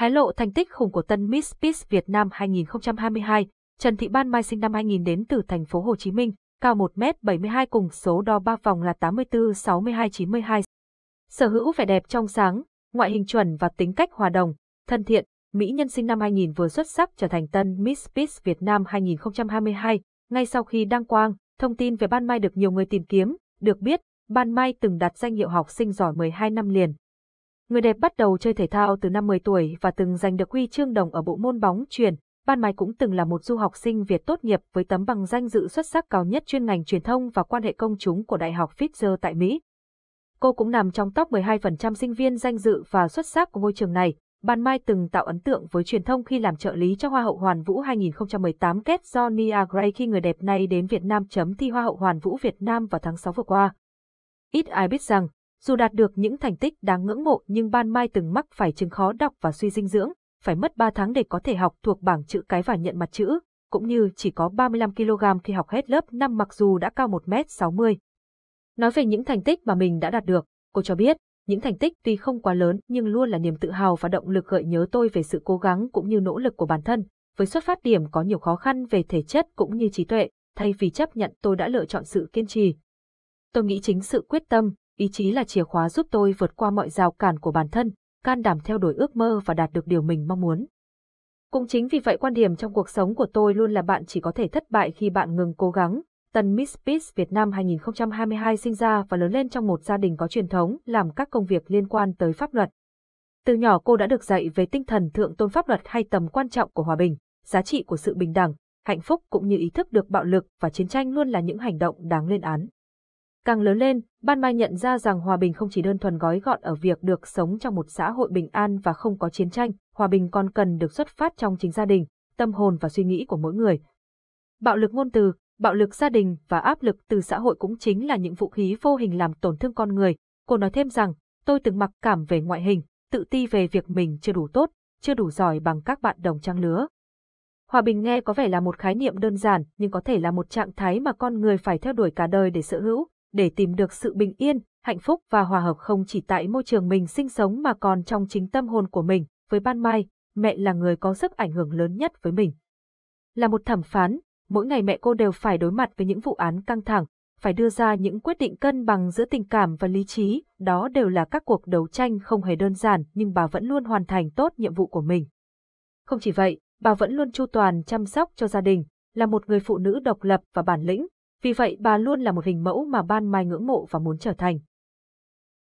Hái lộ thành tích khủng của tân Miss Peace Việt Nam 2022, Trần Thị Ban Mai sinh năm 2000 đến từ thành phố Hồ Chí Minh, cao 1m72 cùng số đo 3 vòng là 84 62 92. Sở hữu vẻ đẹp trong sáng, ngoại hình chuẩn và tính cách hòa đồng, thân thiện, mỹ nhân sinh năm 2000 vừa xuất sắc trở thành tân Miss Peace Việt Nam 2022, ngay sau khi đăng quang, thông tin về Ban Mai được nhiều người tìm kiếm, được biết, Ban Mai từng đạt danh hiệu học sinh giỏi 12 năm liền. Người đẹp bắt đầu chơi thể thao từ năm 10 tuổi và từng giành được huy chương đồng ở bộ môn bóng truyền. Ban Mai cũng từng là một du học sinh Việt tốt nghiệp với tấm bằng danh dự xuất sắc cao nhất chuyên ngành truyền thông và quan hệ công chúng của Đại học Fisher tại Mỹ. Cô cũng nằm trong top 12% sinh viên danh dự và xuất sắc của ngôi trường này. Ban Mai từng tạo ấn tượng với truyền thông khi làm trợ lý cho Hoa hậu Hoàn Vũ 2018 kết do Nia Gray khi người đẹp này đến Việt Nam chấm thi Hoa hậu Hoàn Vũ Việt Nam vào tháng 6 vừa qua. Ít ai biết rằng, dù đạt được những thành tích đáng ngưỡng mộ nhưng Ban Mai từng mắc phải chứng khó đọc và suy dinh dưỡng, phải mất 3 tháng để có thể học thuộc bảng chữ cái và nhận mặt chữ, cũng như chỉ có 35kg khi học hết lớp 5 mặc dù đã cao 1m60. Nói về những thành tích mà mình đã đạt được, cô cho biết, những thành tích tuy không quá lớn nhưng luôn là niềm tự hào và động lực gợi nhớ tôi về sự cố gắng cũng như nỗ lực của bản thân. Với xuất phát điểm có nhiều khó khăn về thể chất cũng như trí tuệ, thay vì chấp nhận tôi đã lựa chọn sự kiên trì. Tôi nghĩ chính sự quyết tâm, ý chí là chìa khóa giúp tôi vượt qua mọi rào cản của bản thân, can đảm theo đuổi ước mơ và đạt được điều mình mong muốn. Cũng chính vì vậy quan điểm trong cuộc sống của tôi luôn là bạn chỉ có thể thất bại khi bạn ngừng cố gắng. Tân Miss Peace Việt Nam 2022 sinh ra và lớn lên trong một gia đình có truyền thống làm các công việc liên quan tới pháp luật. Từ nhỏ cô đã được dạy về tinh thần thượng tôn pháp luật hay tầm quan trọng của hòa bình, giá trị của sự bình đẳng, hạnh phúc cũng như ý thức được bạo lực và chiến tranh luôn là những hành động đáng lên án. Càng lớn lên, Ban Mai nhận ra rằng hòa bình không chỉ đơn thuần gói gọn ở việc được sống trong một xã hội bình an và không có chiến tranh, hòa bình còn cần được xuất phát trong chính gia đình, tâm hồn và suy nghĩ của mỗi người. Bạo lực ngôn từ, bạo lực gia đình và áp lực từ xã hội cũng chính là những vũ khí vô hình làm tổn thương con người. Cô nói thêm rằng, tôi từng mặc cảm về ngoại hình, tự ti về việc mình chưa đủ tốt, chưa đủ giỏi bằng các bạn đồng trang lứa. Hòa bình nghe có vẻ là một khái niệm đơn giản nhưng có thể là một trạng thái mà con người phải theo đuổi cả đời để sở hữu, để tìm được sự bình yên, hạnh phúc và hòa hợp không chỉ tại môi trường mình sinh sống mà còn trong chính tâm hồn của mình. Với Ban Mai, mẹ là người có sức ảnh hưởng lớn nhất với mình. Là một thẩm phán, mỗi ngày mẹ cô đều phải đối mặt với những vụ án căng thẳng, phải đưa ra những quyết định cân bằng giữa tình cảm và lý trí, đó đều là các cuộc đấu tranh không hề đơn giản nhưng bà vẫn luôn hoàn thành tốt nhiệm vụ của mình. Không chỉ vậy, bà vẫn luôn chu toàn chăm sóc cho gia đình, là một người phụ nữ độc lập và bản lĩnh, vì vậy bà luôn là một hình mẫu mà ban mai ngưỡng mộ và muốn trở thành.